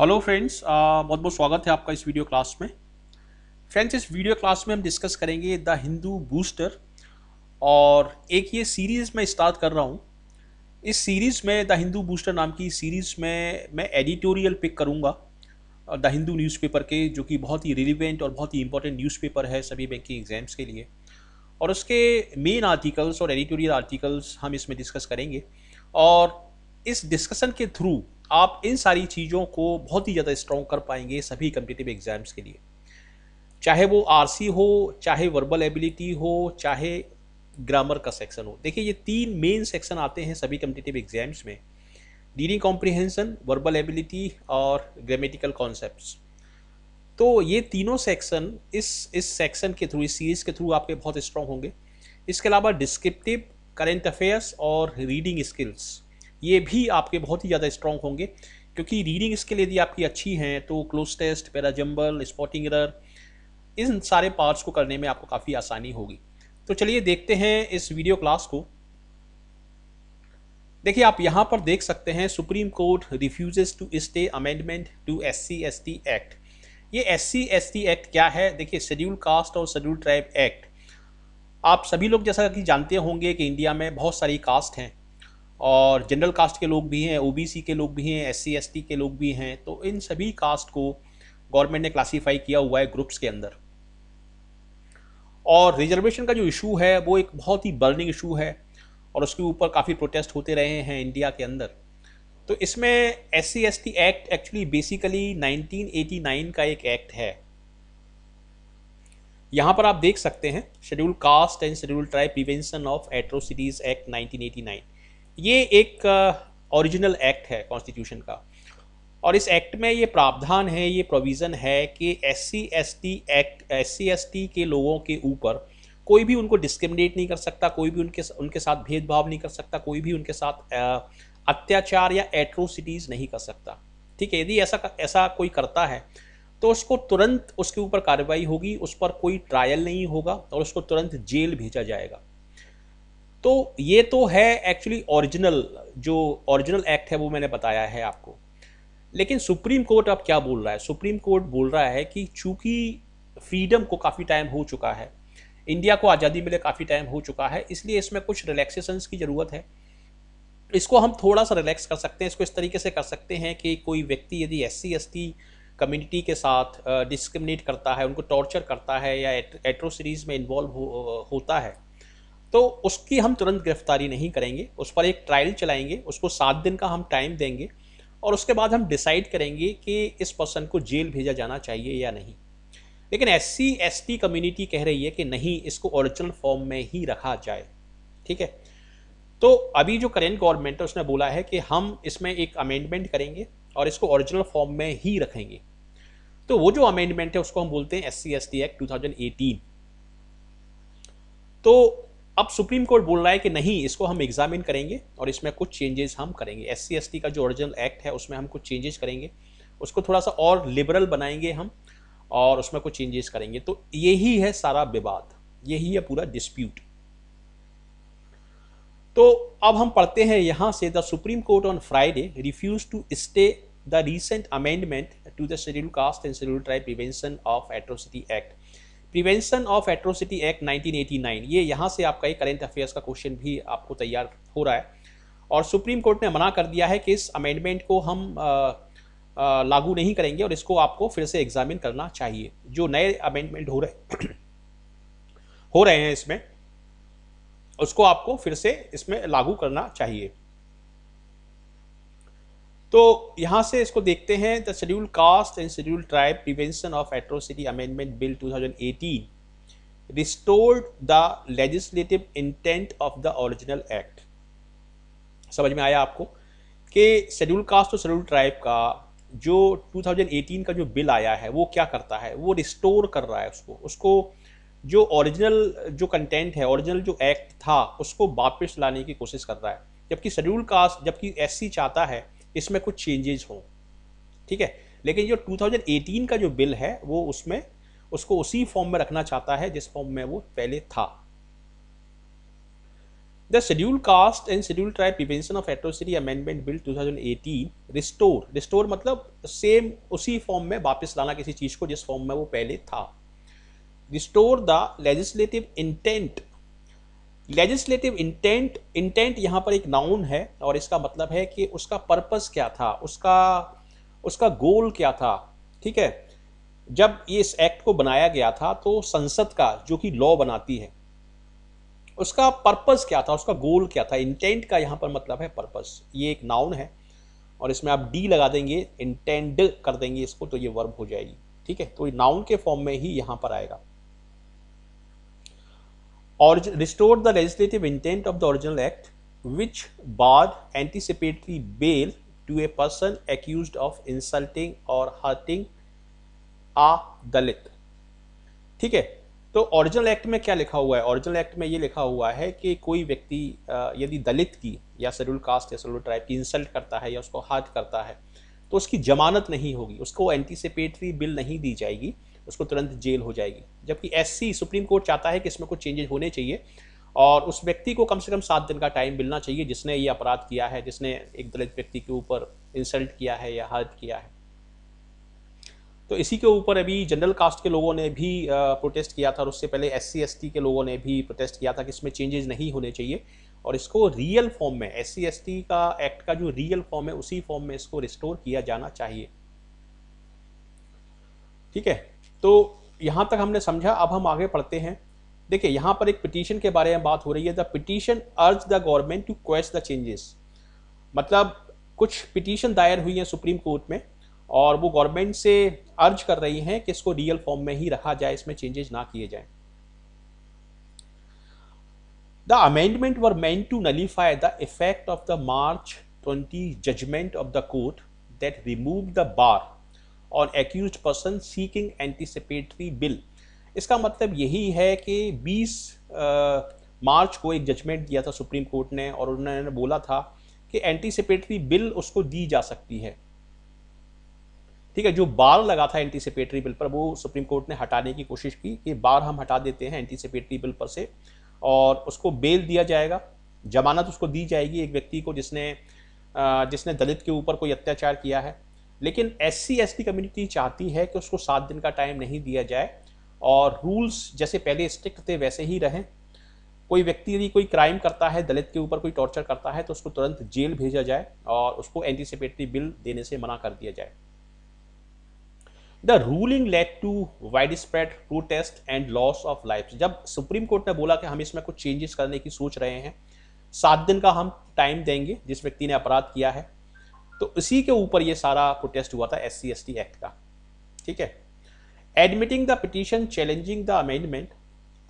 Hello friends बहुत बहुत स्वागत है आपका इस वीडियो क्लास में फ्रेंड्स इस वीडियो क्लास में हम डिस्कस करेंगे द हिंदू बूस्टर और एक ये सीरीज़ मैं स्टार्ट कर रहा हूँ इस सीरीज़ में द हिंदू बूस्टर नाम की सीरीज़ में मैं एडिटोरियल पिक करूँगा द हिंदू न्यूज़पेपर के जो कि बहुत ही रिलिवेंट और बहुत ही इंपॉर्टेंट न्यूज़पेपर है सभी बैंकिंग एग्ज़ाम्स के लिए और उसके मेन आर्टिकल्स और एडिटोरियल आर्टिकल्स हम इसमें डिस्कस करेंगे और इस डिस्कशन के थ्रू आप इन सारी चीज़ों को बहुत ही ज़्यादा स्ट्रॉन्ग कर पाएंगे सभी कम्पिटिटिव एग्ज़ाम्स के लिए चाहे वो आर हो चाहे वर्बल एबिलिटी हो चाहे ग्रामर का सेक्शन हो देखिए ये तीन मेन सेक्शन आते हैं सभी कम्पिटिटिव एग्ज़ाम्स में रीडिंग कॉम्प्रिहेंसन वर्बल एबिलिटी और ग्रामेटिकल कॉन्सेप्ट तो ये तीनों सेक्शन इस इस सेक्शन के थ्रू इस सीरीज़ के थ्रू आपके बहुत स्ट्रॉन्ग होंगे इसके अलावा डिस्क्रिप्टिव करेंट अफेयर्स और रीडिंग स्किल्स ये भी आपके बहुत ही ज़्यादा स्ट्रॉन्ग होंगे क्योंकि रीडिंग स्किल यदि आपकी अच्छी हैं तो cloze test parajumble spotting error इन सारे पार्ट्स को करने में आपको काफ़ी आसानी होगी तो चलिए देखते हैं इस वीडियो क्लास को देखिए आप यहाँ पर देख सकते हैं Supreme Court refuses to stay amendment to S C S T act ये S C S T act क्या है देखिए शेड्यूल कास्ट और शेड्यूल ट्राइब एक्ट आप सभी लोग जैसा कि जानते होंगे कि इंडिया में बहुत सारी कास्ट हैं और जनरल कास्ट के लोग भी हैं ओबीसी के लोग भी हैं एस सी के लोग भी हैं तो इन सभी कास्ट को गवर्नमेंट ने क्लासीफाई किया हुआ है ग्रुप्स के अंदर और रिजर्वेशन का जो इशू है वो एक बहुत ही बर्निंग इशू है और उसके ऊपर काफ़ी प्रोटेस्ट होते रहे हैं इंडिया के अंदर तो इसमें S C S T act actually basically 1989 का एक एक्ट है यहाँ पर आप देख सकते हैं schedule caste and schedule tribe prevention of atrocities act 1989 ये एक ओरिजिनल एक्ट है कॉन्स्टिट्यूशन का और इस एक्ट में ये प्रावधान है ये प्रोविज़न है कि S C S T act S C S T के लोगों के ऊपर कोई भी उनको डिस्क्रिमिनेट नहीं कर सकता कोई भी उनके उनके साथ भेदभाव नहीं कर सकता कोई भी उनके साथ अत्याचार या एट्रोसिटीज़ नहीं कर सकता ठीक है यदि ऐसा ऐसा कोई करता है तो उसको तुरंत उसके ऊपर कार्रवाई होगी उस पर कोई ट्रायल नहीं होगा और उसको तुरंत जेल भेजा जाएगा तो ये तो है एक्चुअली ओरिजिनल जो ओरिजिनल एक्ट है वो मैंने बताया है आपको लेकिन सुप्रीम कोर्ट अब क्या बोल रहा है सुप्रीम कोर्ट बोल रहा है कि चूंकि फ्रीडम को काफ़ी टाइम हो चुका है इंडिया को आज़ादी मिले काफ़ी टाइम हो चुका है इसलिए इसमें कुछ रिलैक्सेशंस की ज़रूरत है इसको हम थोड़ा सा रिलैक्स कर सकते हैं इसको इस तरीके से कर सकते हैं कि कोई व्यक्ति यदि एस सी कम्युनिटी के साथ डिस्क्रिमिनेट करता है उनको टॉर्चर करता है या एट्रोसिटीज़ में इन्वॉल्व हो, होता है तो उसकी हम तुरंत गिरफ्तारी नहीं करेंगे उस पर एक ट्रायल चलाएंगे उसको सात दिन का हम टाइम देंगे और उसके बाद हम डिसाइड करेंगे कि इस पर्सन को जेल भेजा जाना चाहिए या नहीं लेकिन S C S T community कह रही है कि नहीं इसको ओरिजिनल फॉर्म में ही रखा जाए ठीक है तो अभी जो करेंट गवर्नमेंट है उसने बोला है कि हम इसमें एक अमेंडमेंट करेंगे और इसको ओरिजिनल फॉर्म में ही रखेंगे तो वो जो अमेंडमेंट है उसको हम बोलते हैं S C S T act eighteen तो अब सुप्रीम कोर्ट बोल रहा है कि नहीं इसको हम एग्जामिन करेंगे और इसमें कुछ चेंजेस हम करेंगे एस सी एस टी का जो ओरिजिनल एक्ट है उसमें हम कुछ चेंजेस करेंगे उसको थोड़ा सा और लिबरल बनाएंगे हम और उसमें कुछ चेंजेस करेंगे तो यही है सारा विवाद यही है पूरा डिस्प्यूट तो अब हम पढ़ते हैं यहाँ से the Supreme Court on Friday refuse to stay the recent amendment to the schedule caste and schedule tribe prevention of atrocity act prevention of atrocity act 1989 ये यहाँ से आपका एक करेंट अफेयर्स का क्वेश्चन भी आपको तैयार हो रहा है और सुप्रीम कोर्ट ने मना कर दिया है कि इस अमेंडमेंट को हम आ, आ, लागू नहीं करेंगे और इसको आपको फिर से एग्जामिन करना चाहिए जो नए अमेंडमेंट हो रहे हो रहे हैं इसमें उसको आपको फिर से इसमें लागू करना चाहिए तो यहाँ से इसको देखते हैं the schedule caste and schedule tribe prevention of atrocity amendment bill 2018 restored the legislative intent of the original act समझ में आया आपको कि शेड्यूल कास्ट और शेड्यूल ट्राइब का जो 2018 का जो बिल आया है वो क्या करता है वो रिस्टोर कर रहा है उसको उसको जो ओरिजिनल जो कंटेंट है ओरिजिनल जो एक्ट था उसको वापस लाने की कोशिश कर रहा है जबकि शेड्यूल कास्ट जबकि एस चाहता है इसमें कुछ चेंजेज हो ठीक है लेकिन जो 2018 का जो बिल है वो उसमें उसको उसी फॉर्म में रखना चाहता है जिस फॉर्म में वो पहले था the schedule caste and schedule tribe prevention of atrocity amendment bill 2018 thousand restore restore मतलब सेम उसी फॉर्म में वापस लाना किसी चीज को जिस फॉर्म में वो पहले था restore the legislative intent legislative intent intent यहाँ पर एक नाउन है और इसका मतलब है कि उसका पर्पस क्या था उसका उसका गोल क्या था ठीक है जब ये इस एक्ट को बनाया गया था तो संसद का जो कि लॉ बनाती है उसका पर्पस क्या था उसका गोल क्या था इंटेंट का यहाँ पर मतलब है पर्पस ये एक नाउन है और इसमें आप डी लगा देंगे इंटेंड कर देंगे इसको तो ये वर्ब हो जाएगी ठीक है तो ये नाउन के फॉर्म में ही यहाँ पर आएगा restored the legislative intent of the original act which barred anticipatory bail to a person accused of insulting or hurting a Dalit. ठीक है तो ओरिजिनल एक्ट में क्या लिखा हुआ है ओरिजिनल एक्ट में ये लिखा हुआ है कि कोई व्यक्ति यदि दलित की या शेड्यूल कास्ट या शेड्यूल ट्राइब की इंसल्ट करता है या उसको हार्ट करता है तो उसकी जमानत नहीं होगी उसको एंटीसिपेटरी बिल नहीं दी जाएगी उसको तुरंत जेल हो जाएगी जबकि एस सुप्रीम कोर्ट चाहता है कि इसमें कुछ चेंजेज होने चाहिए और उस व्यक्ति को कम से कम सात दिन का टाइम मिलना चाहिए जिसने ये अपराध किया है जिसने एक दलित व्यक्ति के ऊपर इंसल्ट किया है या हर्ट किया है तो इसी के ऊपर अभी जनरल कास्ट के लोगों ने भी प्रोटेस्ट किया था और उससे पहले एस सी के लोगों ने भी प्रोटेस्ट किया था कि इसमें चेंजेस नहीं होने चाहिए और इसको रियल फॉर्म में एस सी का एक्ट का जो रियल फॉर्म है उसी फॉर्म में इसको रिस्टोर किया जाना चाहिए ठीक है तो यहाँ तक हमने समझा अब हम आगे पढ़ते हैं देखिए यहाँ पर एक पिटीशन के बारे में बात हो रही है the petition urge the government to quest the changes मतलब कुछ पिटीशन दायर हुई है सुप्रीम कोर्ट में और वो गवर्नमेंट से अर्ज कर रही हैं कि इसको रियल फॉर्म में ही रखा जाए इसमें चेंजेस ना किए जाएं the amendment were meant to nullify the effect of the March twenty judgment of the court that remove the bar और accuse person seeking anticipatory bail इसका मतलब यही है कि 20 मार्च को एक जजमेंट दिया था सुप्रीम कोर्ट ने और उन्होंने बोला था कि एंटीसिपेटरी बिल उसको दी जा सकती है ठीक है जो बार लगा था एंटीसिपेटरी बिल पर वो सुप्रीम कोर्ट ने हटाने की कोशिश की कि बार हम हटा देते हैं एंटीसिपेटरी बिल पर से और उसको बेल दिया जाएगा जमानत उसको दी जाएगी एक व्यक्ति को जिसने जिसने दलित के ऊपर कोई अत्याचार किया है लेकिन एस सी कम्युनिटी चाहती है कि उसको सात दिन का टाइम नहीं दिया जाए और रूल्स जैसे पहले स्ट्रिक्ट थे वैसे ही रहें कोई व्यक्ति यदि कोई क्राइम करता है दलित के ऊपर कोई टॉर्चर करता है तो उसको तुरंत जेल भेजा जाए और उसको एंटीसिपेटरी बिल देने से मना कर दिया जाए the ruling led to wide spread protest and loss of life जब सुप्रीम कोर्ट ने बोला कि हम इसमें कुछ चेंजेस करने की सोच रहे हैं सात दिन का हम टाइम देंगे जिस व्यक्ति ने अपराध किया है तो इसी के ऊपर ये सारा प्रोटेस्ट हुआ था एस सी एक्ट का ठीक है admitting the petition challenging the amendment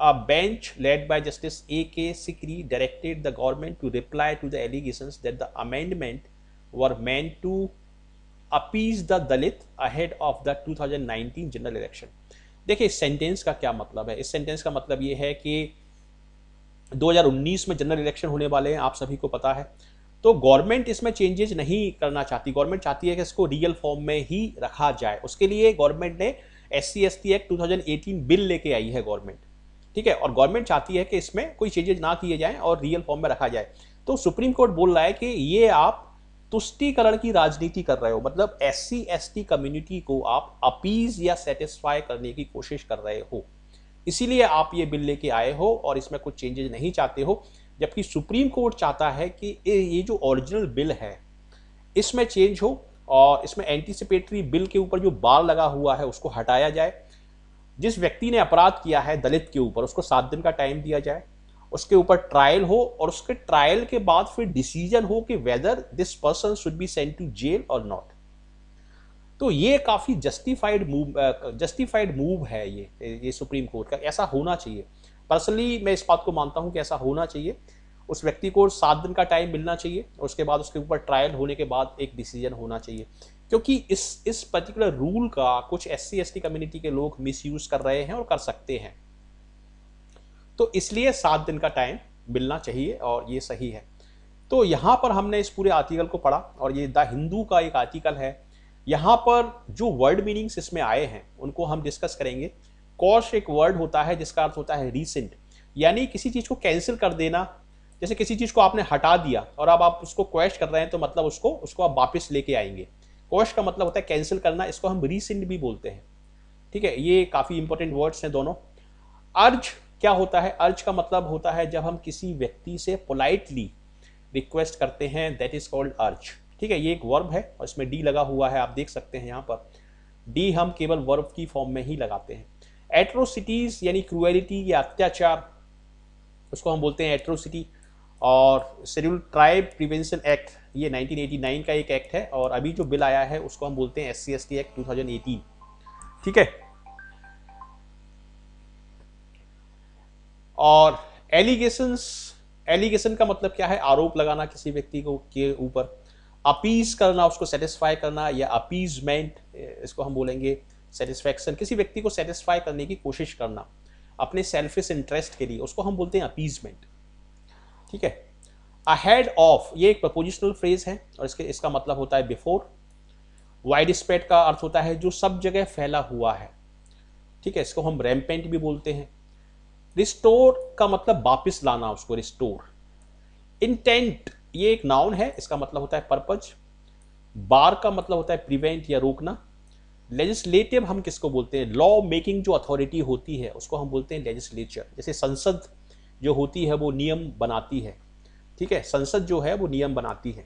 a bench led by justice A K Sikri directed the government to reply to the allegation that the amendment were meant to appease the Dalit ahead of the 2019 general election देखिए sentence का क्या मतलब है इस sentence का मतलब ये है कि 2019 में जनरल इलेक्शन होने वाले हैं आप सभी को पता है तो गवर्नमेंट इसमें चेंजेज नहीं करना चाहती गवर्नमेंट चाहती है कि इसको रियल फॉर्म में ही रखा जाए उसके लिए गवर्नमेंट ने S C S T act two bill लेके आई है गवर्नमेंट ठीक है और गवर्नमेंट चाहती है कि इसमें कोई चेंजेज ना किए जाएं और रियल फॉर्म में रखा जाए तो सुप्रीम कोर्ट बोल रहा है कि ये आप तुष्टिकरण की राजनीति कर रहे हो मतलब S C S T community को आप अपीज या सेटिस्फाई करने की कोशिश कर रहे हो इसीलिए आप ये बिल लेके आए हो और इसमें कुछ चेंजेज नहीं चाहते हो जबकि सुप्रीम कोर्ट चाहता है कि ये जो ओरिजिनल बिल है इसमें चेंज हो और इसमें एंटीसिपेटरी बिल के ऊपर जो बाल लगा हुआ है उसको हटाया जाए जिस व्यक्ति ने अपराध किया है दलित के ऊपर उसको सात दिन का टाइम दिया जाए उसके ऊपर ट्रायल हो और उसके ट्रायल के बाद फिर डिसीजन हो कि whether this person should be sent to jail और नॉट तो ये काफ़ी जस्टिफाइड मूव जस्टिफाइड मूव है ये ये सुप्रीम कोर्ट का ऐसा होना चाहिए पर्सनली मैं इस बात को मानता हूँ कि ऐसा होना चाहिए उस व्यक्ति को सात दिन का टाइम मिलना चाहिए और उसके बाद उसके ऊपर ट्रायल होने के बाद एक डिसीजन होना चाहिए क्योंकि इस इस पर्टिकुलर रूल का कुछ एस सी कम्युनिटी के लोग मिसयूज कर रहे हैं और कर सकते हैं तो इसलिए सात दिन का टाइम मिलना चाहिए और ये सही है तो यहाँ पर हमने इस पूरे आर्टिकल को पढ़ा और ये द हिंदू का एक आर्टिकल है यहाँ पर जो वर्ड मीनिंग्स इसमें आए हैं उनको हम डिस्कस करेंगे कॉश एक वर्ड होता है जिसका अर्थ होता है रिसेंट यानी किसी चीज़ को कैंसिल कर देना जैसे किसी चीज़ को आपने हटा दिया और अब आप उसको क्वेश कर रहे हैं तो मतलब उसको उसको आप वापस लेके आएंगे कॉश का मतलब होता है कैंसिल करना इसको हम रिसेंट भी बोलते हैं ठीक है ये काफ़ी इंपॉर्टेंट वर्ड्स हैं दोनों अर्ज क्या होता है अर्ज का मतलब होता है जब हम किसी व्यक्ति से पोलाइटली रिक्वेस्ट करते हैं दैट इज़ कॉल्ड अर्ज ठीक है ये एक वर्ब है और इसमें डी लगा हुआ है आप देख सकते हैं यहाँ पर डी हम केवल वर्ब की फॉर्म में ही लगाते हैं एट्रोसिटीज़ यानी क्रुएलिटी या अत्याचार उसको हम बोलते हैं एट्रोसिटी और शेड्यूल ट्राइब प्रिवेंशन एक्ट ये 1989 का एक एक्ट है और अभी जो बिल आया है उसको हम बोलते हैं S C S T act two ठीक है और एलिगेशंस एलिगेशन का मतलब क्या है आरोप लगाना किसी व्यक्ति को के ऊपर अपीज करना उसको सेटिस्फाई करना या अपीजमेंट इसको हम बोलेंगे सेटिस्फैक्शन किसी व्यक्ति को सेटिस्फाई करने की कोशिश करना अपने सेल्फिश इंटरेस्ट के लिए उसको हम बोलते हैं अपीजमेंट ठीक है अहेड ऑफ ये एक प्रपोजिशनल फ्रेज है और इसके इसका मतलब होता है बिफोर वाइड स्प्रेड का अर्थ होता है जो सब जगह फैला हुआ है ठीक है इसको हम रैमपेंट भी बोलते हैं रिस्टोर का मतलब वापस लाना उसको रिस्टोर इंटेंट ये एक नाउन है इसका मतलब होता है पर्पज बार का मतलब होता है प्रिवेंट या रोकना लेजिस्लेटिव हम किसको बोलते हैं लॉ मेकिंग जो अथॉरिटी होती है उसको हम बोलते हैं लेजिस्लेचर जैसे संसद जो होती है वो नियम बनाती है ठीक है संसद जो है वो नियम बनाती है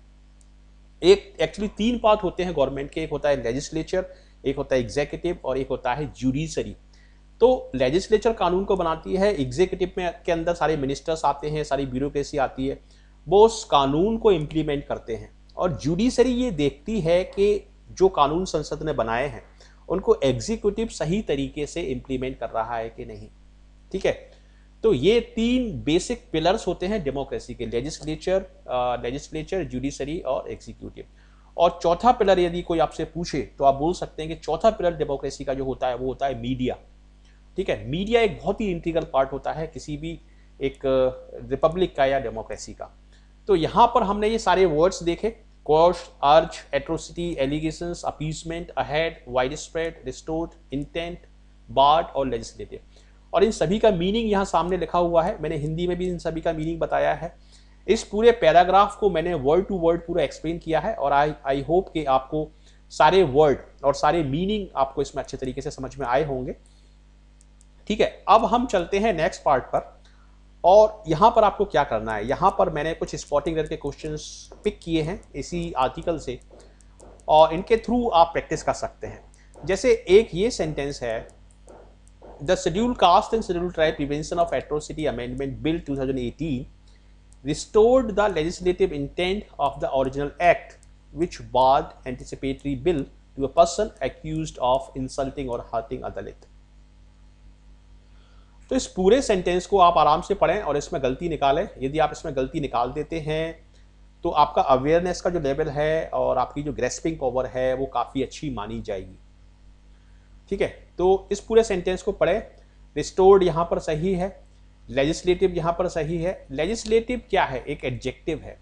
एक एक्चुअली तीन पार्ट होते हैं गवर्नमेंट के एक होता है लेजिस्लेचर एक होता है एग्जीक्यूटिव और एक होता है जुडिशरी तो लेजिस्लेचर कानून को बनाती है एग्जीक्यूटिव में के अंदर सारे मिनिस्टर्स आते हैं सारी ब्यूरोक्रेसी आती है वो उस कानून को इम्प्लीमेंट करते हैं और जुडिशरी ये देखती है कि जो कानून संसद ने बनाए हैं उनको एग्जीक्यूटिव सही तरीके से इम्प्लीमेंट कर रहा है कि नहीं ठीक है तो ये तीन बेसिक पिलर्स होते हैं डेमोक्रेसी के लेजिस्लेचर लेजिस्लेचर जुडिशरी और एग्जीक्यूटिव और चौथा पिलर यदि कोई आपसे पूछे तो आप बोल सकते हैं कि चौथा पिलर डेमोक्रेसी का जो होता है वो होता है मीडिया ठीक है मीडिया एक बहुत ही इंटीग्रल पार्ट होता है किसी भी एक रिपब्लिक का या डेमोक्रेसी का तो यहाँ पर हमने ये सारे वर्ड्स देखे quashed, urged, atrocity, allegations, appeasement, ahead, widespread, restored, intent, barred और legislative. और इन सभी का मीनिंग यहाँ सामने लिखा हुआ है मैंने हिंदी में भी इन सभी का मीनिंग बताया है इस पूरे पैराग्राफ को मैंने वर्ड टू वर्ड पूरा एक्सप्लेन किया है और आई आई होप कि आपको सारे वर्ड और सारे मीनिंग आपको इसमें अच्छे तरीके से समझ में आए होंगे ठीक है अब हम चलते हैं नेक्स्ट पार्ट पर और यहाँ पर आपको क्या करना है यहाँ पर मैंने कुछ स्पॉटिंग करके क्वेश्चन पिक किए हैं इसी आर्टिकल से और इनके थ्रू आप प्रैक्टिस कर सकते हैं जैसे एक ये सेंटेंस है the schedule caste and schedule tribe prevention of atrocity amendment bill 2018 restored the legislative intent of the original act which barred anticipatory bail to a person accuse of insulting और hurting a तो इस पूरे sentence को आप आराम से पढ़ें और इसमें गलती निकालें यदि आप इसमें गलती निकाल देते हैं तो आपका अवेयरनेस का जो लेवल है और आपकी जो ग्रेस्पिंग पावर है वो काफ़ी अच्छी मानी जाएगी ठीक है तो इस पूरे सेंटेंस को पढ़ें रिस्टोर्ड यहाँ पर सही है लेजिस्लेटिव यहाँ पर सही है लेजिस्लेटिव क्या है एक एडजेक्टिव है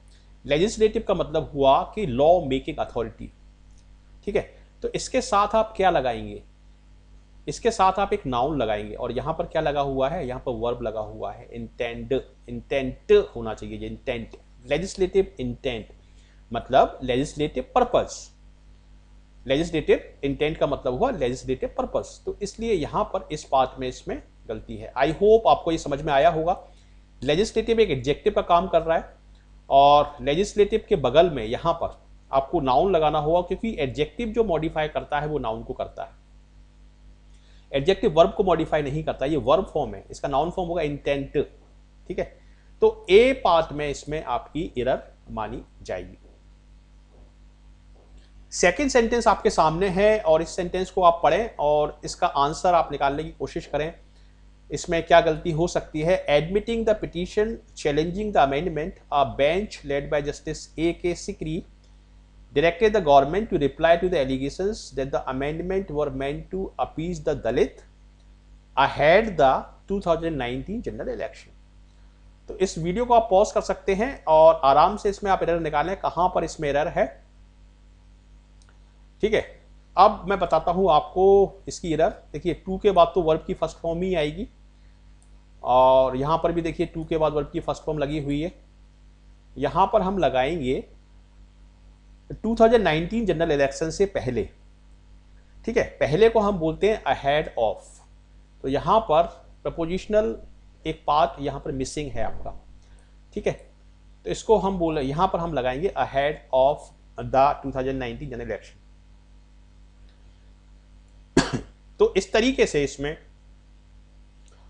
लेजिस्लेटिव का मतलब हुआ कि लॉ मेकिंग अथॉरिटी ठीक है तो इसके साथ आप क्या लगाएंगे इसके साथ आप एक नाउन लगाएंगे और यहाँ पर क्या लगा हुआ है यहाँ पर वर्ब लगा हुआ है इंटेंड इंटेंट होना चाहिए इंटेंट लेजिस्लेटिव इंटेंट मतलब लेजिस्लेटिव पर्पज लेजिस्लेटिव इंटेंट का मतलब हुआ लेजिस्लेटिव पर्पज तो इसलिए यहाँ पर इस पार्ट में इसमें गलती है आई होप आपको ये समझ में आया होगा लेजिस्लेटिव एक एडजेक्टिव का काम कर रहा है और लेजिस्लेटिव के बगल में यहाँ पर आपको नाउन लगाना होगा क्योंकि एडजेक्टिव जो मॉडिफाई करता है वो नाउन को करता है एडजेक्टिव वर्ब को मॉडिफाई नहीं करता ये वर्ब फॉर्म है इसका नाउन फॉर्म होगा इंटेंट ठीक है तो ए पार्ट में इसमें आपकी इरर मानी जाएगी सेकेंड सेंटेंस आपके सामने है और इस सेंटेंस को आप पढ़ें और इसका आंसर आप निकालने की कोशिश करें इसमें क्या गलती हो सकती है admitting the petition challenging the amendment a bench led by justice A K Sikri directed the government to reply to the allegations that the amendment were meant to appease the Dalit ahead the 2019 general election तो इस video को आप pause कर सकते हैं और आराम से इसमें आप एरर निकालें कहां पर इसमें एरर है ठीक है अब मैं बताता हूं आपको इसकी एरर देखिए टू के बाद तो वर्ब की फर्स्ट फॉर्म ही आएगी और यहां पर भी देखिए टू के बाद वर्ब की फर्स्ट फॉर्म लगी हुई है यहां पर हम लगाएंगे 2019 जनरल इलेक्शन से पहले ठीक है पहले को हम बोलते हैं अहेड ऑफ तो यहाँ पर प्रपोजिशनल एक पार्ट यहाँ पर मिसिंग है आपका ठीक है तो इसको हम बोल यहाँ पर हम लगाएंगे ahead of the 2019 general election तो इस तरीके से इसमें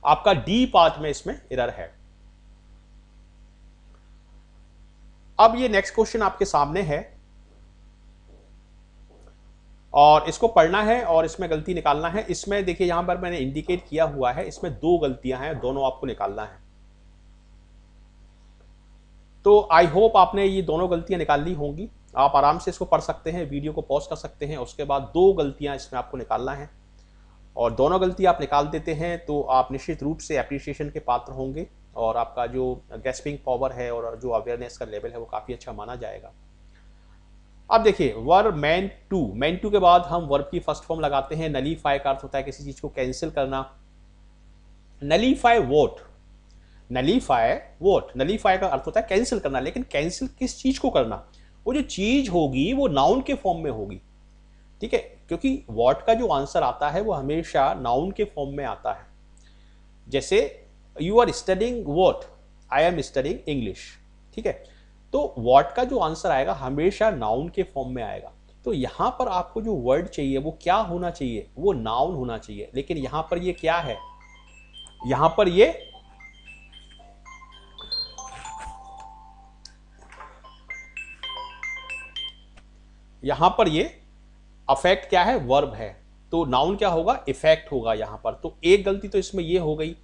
आपका डी पार्ट में इसमें इरर है अब ये नेक्स्ट क्वेश्चन आपके सामने है और इसको पढ़ना है और इसमें गलती निकालना है इसमें देखिए यहां पर मैंने इंडिकेट किया हुआ है इसमें दो गलतियां हैं दोनों आपको निकालना है तो आई होप आपने ये दोनों गलतियां निकाल ली होंगी आप आराम से इसको पढ़ सकते हैं वीडियो को पॉज कर सकते हैं उसके बाद दो गलतियां इसमें आपको निकालना है और दोनों गलती आप निकाल देते हैं तो आप निश्चित रूप से अप्रिसिएशन के पात्र होंगे और आपका जो गैसपिंग पावर है और जो अवेयरनेस का लेवल है वो काफ़ी अच्छा माना जाएगा अब देखिए were meant to meant to के बाद हम वर्ब की फर्स्ट फॉर्म लगाते हैं नलीफाई का अर्थ होता है किसी चीज को कैंसिल करना nullify vote nullify vote nullify का अर्थ होता है कैंसिल करना लेकिन कैंसिल किस चीज को करना वो जो चीज होगी वो नाउन के फॉर्म में होगी ठीक है क्योंकि वॉट का जो आंसर आता है वो हमेशा नाउन के फॉर्म में आता है जैसे you are studying what I am studying English ठीक है तो वॉट का जो आंसर आएगा हमेशा नाउन के फॉर्म में आएगा तो यहाँ पर आपको जो वर्ड चाहिए वो क्या होना चाहिए वो नाउन होना चाहिए लेकिन यहाँ पर ये क्या है यहाँ पर ये यहां पर ये अफेक्ट क्या है वर्ब है तो नाउन क्या होगा इफेक्ट होगा यहां पर तो एक गलती तो इसमें ये हो गई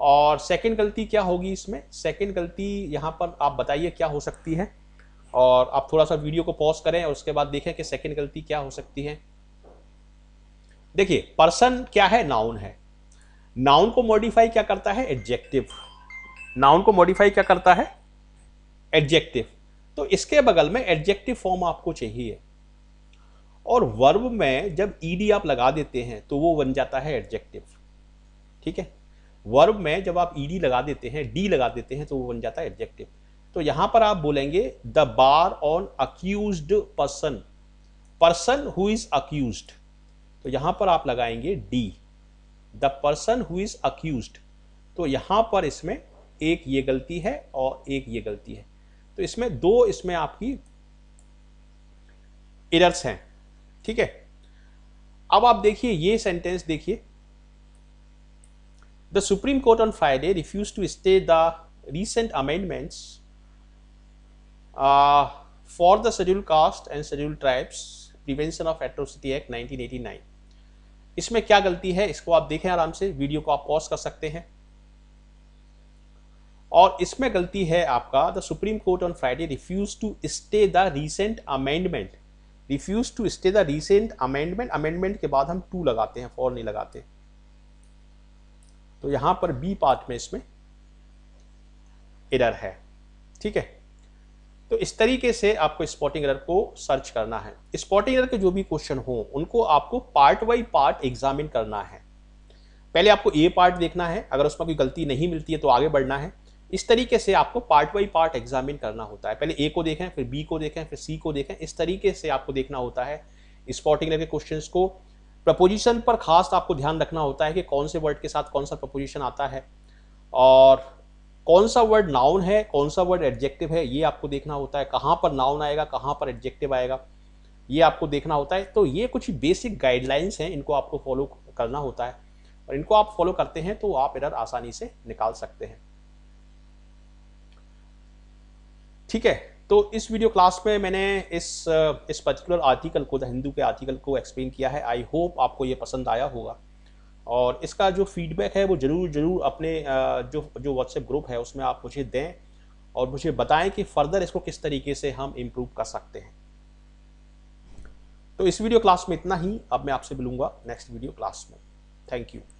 और सेकंड गलती क्या होगी इसमें सेकंड गलती यहाँ पर आप बताइए क्या हो सकती है और आप थोड़ा सा वीडियो को पॉज करें और उसके बाद देखें कि सेकंड गलती क्या हो सकती है देखिए पर्सन क्या है नाउन है नाउन को मॉडिफाई क्या करता है एडजेक्टिव नाउन को मॉडिफाई क्या करता है एडजेक्टिव तो इसके बगल में एडजेक्टिव फॉर्म आपको चाहिए और वर्ब में जब ईडी आप लगा देते हैं तो वो बन जाता है एडजेक्टिव ठीक है वर्ब में जब आप ईडी लगा देते हैं डी लगा देते हैं तो वो बन जाता है एब्जेक्टिव तो यहां पर आप बोलेंगे the bar on accuse person person who is accuse तो यहां पर आप लगाएंगे the the person who is accuse तो यहां पर इसमें एक ये गलती है और एक ये गलती है तो इसमें दो इसमें आपकी इरर्स हैं ठीक है अब आप देखिए ये सेंटेंस देखिए The Supreme Court on Friday refused to stay the recent amendments uh, for the Scheduled Caste and Scheduled Tribes Prevention of Atrocity Act 1989. इसमें क्या गलती है इसको आप देखें आराम से वीडियो को आप पॉज कर सकते हैं और इसमें गलती है आपका the Supreme Court on Friday refuse to stay the recent amendment refuse to stay the recent amendment amendment के बाद हम टू लगाते हैं फॉर नहीं लगाते हैं तो यहां पर बी पार्ट में इसमें एरर है ठीक है तो इस तरीके से आपको स्पॉटिंग एरर को सर्च करना है स्पॉटिंग एरर के जो भी क्वेश्चन हो उनको आपको पार्ट बाई पार्ट एग्जामिन करना है पहले आपको ए पार्ट देखना है अगर उसमें कोई गलती नहीं मिलती है तो आगे बढ़ना है इस तरीके से आपको पार्ट बाई पार्ट एग्जामिन करना होता है पहले ए को देखें फिर बी को देखें फिर सी को देखें इस तरीके से आपको देखना होता है स्पॉटिंग एरर के क्वेश्चन को प्रपोजिशन पर खास आपको ध्यान रखना होता है कि कौन से वर्ड के साथ कौन सा प्रपोजिशन आता है और कौन सा वर्ड नाउन है कौन सा वर्ड एडजेक्टिव है ये आपको देखना होता है कहाँ पर नाउन आएगा कहाँ पर एडजेक्टिव आएगा ये आपको देखना होता है तो ये कुछ बेसिक गाइडलाइंस हैं इनको आपको फॉलो करना होता है और इनको आप फॉलो करते हैं तो आप इधर आसानी से निकाल सकते हैं ठीक है तो इस वीडियो क्लास में मैंने इस uh, इस पर्टिकुलर आर्टिकल को द हिंदू के आर्टिकल को एक्सप्लेन किया है आई होप आपको ये पसंद आया होगा और इसका जो फीडबैक है वो ज़रूर ज़रूर अपने uh, जो जो व्हाट्सएप ग्रुप है उसमें आप मुझे दें और मुझे बताएं कि फ़र्दर इसको किस तरीके से हम इम्प्रूव कर सकते हैं तो इस वीडियो क्लास में इतना ही अब मैं आपसे मिलूँगा नेक्स्ट वीडियो क्लास में थैंक यू